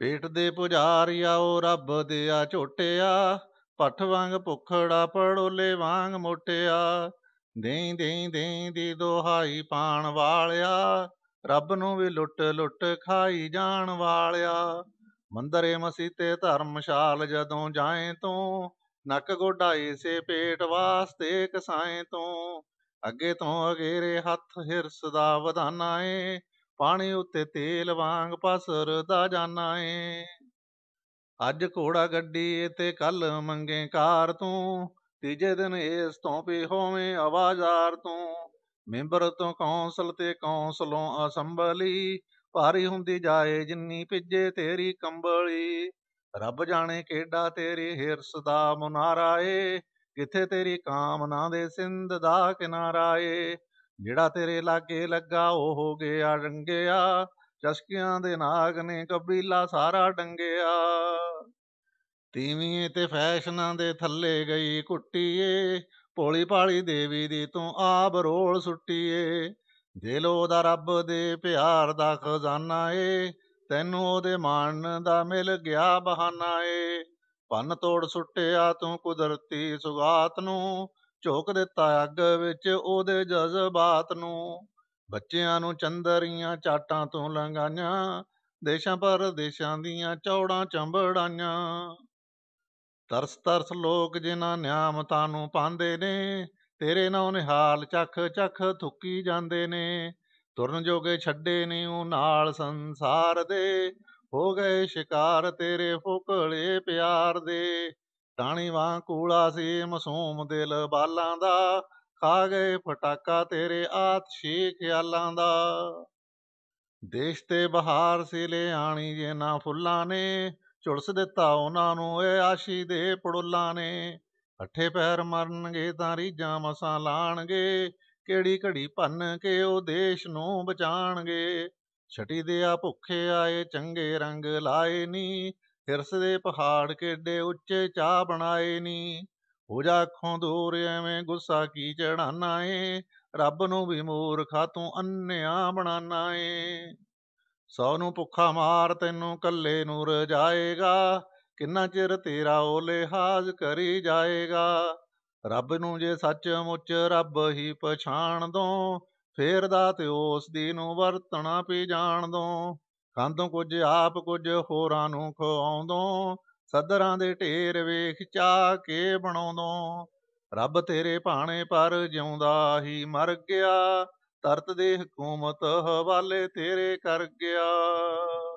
ਪੇਟ ਦੇ ਪੁਜਾਰਿਆਓ ਰੱਬ ਦਿਆ ਝੋਟਿਆ ਪੱਠ ਵਾਂਗ ਭੁਖੜਾ ਪੜੋਲੇ ਵਾਂਗ ਮੋਟਿਆ ਦੇਂ ਦੇਂ ਦੇਂ ਦੀ ਦੁਹਾਈ ਪਾਣ ਵਾਲਿਆ ਰੱਬ ਨੂੰ ਵੀ ਲੁੱਟ ਲੁੱਟ ਖਾਈ ਜਾਣ ਵਾਲਿਆ ਮੰਦਰੇ ਮਸੀਤੇ ਧਰਮਸ਼ਾਲ ਜਦੋਂ ਜਾਏ ਤੂੰ ਨੱਕ ਗੋਡਾ ਏਸੇ ਪੇਟ ਵਾਸਤੇ ਕਸਾਏ ਤੂੰ ਅੱਗੇ ਤੋਂ ਅਗੇਰੇ ਹੱਥ ਹਿਰਸ ਦਾ ਵਧਾਨਾ ਏ ਪਾਣੀ ਉੱਤੇ ਤੇਲ ਵਾਂਗ ਪਸਰਦਾ ਜਾਣਾ ਏ ਅੱਜ ਘੋੜਾ ਗੱਡੀ ਤੇ ਕੱਲ ਮੰਗੇ ਕਾਰ ਤੂੰ ਤੀਜੇ ਦਿਨ ਇਸ ਤੋਂ ਵੀ ਹੋਵੇਂ ਆਵਾਜ਼ਾਰ ਤੂੰ ਮੈਂਬਰ ਤੋਂ ਕੌਂਸਲ ਤੇ ਕੌਂਸਲੋਂ ਅਸੰਬਲੀ ਭਾਰੀ ਹੁੰਦੀ ਜਾਏ ਜਿੰਨੀ ਪਿੱਜੇ ਤੇਰੀ ਕੰਬਲੀ ਰੱਬ ਜਾਣੇ ਕਿਹੜਾ ਤੇਰੀ ਹਿਰਸ ਦਾ ਮੁਨਾਰਾ ਏ ਕਿੱਥੇ ਤੇਰੀ ਕਾਮਨਾ ਦੇ ਸਿੰਧ ਦਾ ਕਿਨਾਰਾ ਏ ਜਿਹੜਾ ਤੇਰੇ ਲਾਗੇ ਲੱਗਾ ਉਹ ਹੋ ਗਿਆ ਰੰਗਿਆ ਚਸਕਿਆਂ ਦੇ ਨਾਗ ਨੇ ਕਬੀਲਾ ਸਾਰਾ ਡੰਗਿਆ ਤੀਵੀਂ ਤੇ ਫੈਸ਼ਨਾਂ ਦੇ ਥੱਲੇ ਗਈ ਕੁੱਟੀਏ ਪੋਲੀ ਪਾਲੀ ਦੇਵੀ ਦੀ ਤੂੰ ਆਬ ਰੋਲ ਸੁੱਟੀਏ ਦਿਲੋਂ ਦਾ ਰੱਬ ਦੇ ਪਿਆਰ ਦਾ ਖਜ਼ਾਨਾ ਏ ਤੈਨੂੰ ਉਹਦੇ ਮਾਣ ਦਾ ਮਿਲ ਗਿਆ ਬਹਾਨਾ ਏ ਪੰਨ ਤੋੜ ਸੁੱਟਿਆ ਤੂੰ ਕੁਦਰਤੀ ਸੁਗਾਤ ਨੂੰ ਝੋਕ ਦਿੱਤਾ ਅੱਗ ਵਿੱਚ ਉਹਦੇ ਜਜ਼ਬਾਤ ਨੂੰ ਬੱਚਿਆਂ ਨੂੰ ਚੰਦਰੀਆਂ ਚਾਟਾਂ ਤੋਂ ਲੰਗਾਈਆਂ ਦੇਸ਼ਾਂ ਪਰਦੇਸ਼ਾਂ ਦੀਆਂ ਚੌੜਾਂ ਚੰਬੜਾਈਆਂ ਤਰਸ ਤਰਸ ਲੋਕ ਜਿਨ੍ਹਾਂ ਨਿਆਮਤਾਂ ਨੂੰ ਪਾਉਂਦੇ ਨੇ ਤੇਰੇ ਨਾਮ ਨਿਹਾਲ ਚੱਖ ਚੱਖ ਥੁੱਕੀ ਜਾਂਦੇ ਨੇ ਤੁਰਨ ਜੋਗੇ ਛੱਡੇ ਨੇ ਉਹ ਨਾਲ ਸੰਸਾਰ ਦੇ ਹੋ ਗਏ ਸ਼ਿਕਾਰ ਤੇਰੇ ਫੁਕਲੇ ਪਿਆਰ ਦੇ ਟਾਣੀ ਵਾਂ ਕੂੜਾ ਸੀ ਮਸੂਮ ਦਿਲ ਬਾਲਾਂ ਦਾ ਖਾ ਗਏ ਫਟਾਕਾ ਤੇਰੇ ਆਤਸ਼ੀ ਖਿਆਲਾਂ ਦਾ ਦੇਸ਼ ਤੇ ਬਹਾਰ ਸੀ ਲਿਆਣੀ ਜੇ ਨਾ ਫੁੱਲਾਂ ਨੇ ਝੁਲਸ ਦਿੱਤਾ ਉਹਨਾਂ ਨੂੰ ਏ ਆਸ਼ੀ ਦੇ ਪੜੁੱਲਾਂ ਨੇ ਅੱਠੇ ਪੈਰ ਮਰਨਗੇ ਤਾਂ ਰੀਜਾਂ ਮਸਾਂ ਲਾਣਗੇ ਕਿਹੜੀ ਘੜੀ ਭੰਨ ਕੇ ਉਹ ਦੇਸ਼ ਨੂੰ ਬਚਾਣਗੇ ਛਟੀ ਦੇ ਆ ਭੁੱਖੇ ਆਏ ਚੰਗੇ ਰੰਗ ਲਾਏ ਨੀ ਹਿਰਸ ਦੇ ਪਹਾੜ ਕਿੱਡੇ ਉੱਚੇ ਚਾ ਬਣਾਏ ਨੀ ਹੋ ਜਾ ਅੱਖੋਂ ਦੂਰ ਐਵੇਂ ਗੁੱਸਾ ਕੀ ਚੜਾਨਾ ਏ ਰੱਬ ਨੂੰ ਵੀ ਮੂਰਖਾ ਤੂੰ ਅੰਨਿਆ ਬਣਾਨਾ ਏ ਸੌ ਨੂੰ ਭੁੱਖਾ ਮਾਰ ਤੈਨੂੰ ਕੱਲੇ ਨੂੰ ਰਜਾਏਗਾ ਕਿੰਨਾ ਚਿਰ ਤੇਰਾ ਉਹ ਲਿਹਾਜ਼ ਕਰੀ ਜਾਏਗਾ ਰੱਬ ਨੂੰ ਜੇ ਸੱਚ ਮੁੱਚ ਰੱਬ ਹੀ ਪਛਾਣ ਦੋ ਫੇਰ ਤੇ ਉਸ ਦੀ ਨੂੰ ਵਰਤਣਾ ਪੀ ਜਾਣ ਦੋ ਖਾਂਦੋਂ ਕੁਝ ਆਪ ਕੁਝ ਹੋਰਾਂ ਨੂੰ ਖਵਾਉਂਦੋਂ ਸਦਰਾਂ ਦੇ ਢੇਰ ਵੇਖ ਚਾ ਕੇ ਬਣਾਉਂਦੋਂ ਰੱਬ ਤੇਰੇ ਭਾਣੇ ਪਰ ਜਿਉਂਦਾ ਹੀ ਮਰ ਗਿਆ ਤਰਤ ਦੇ ਹਕੂਮਤ ਹਵਾਲੇ ਤੇਰੇ ਕਰ ਗਿਆ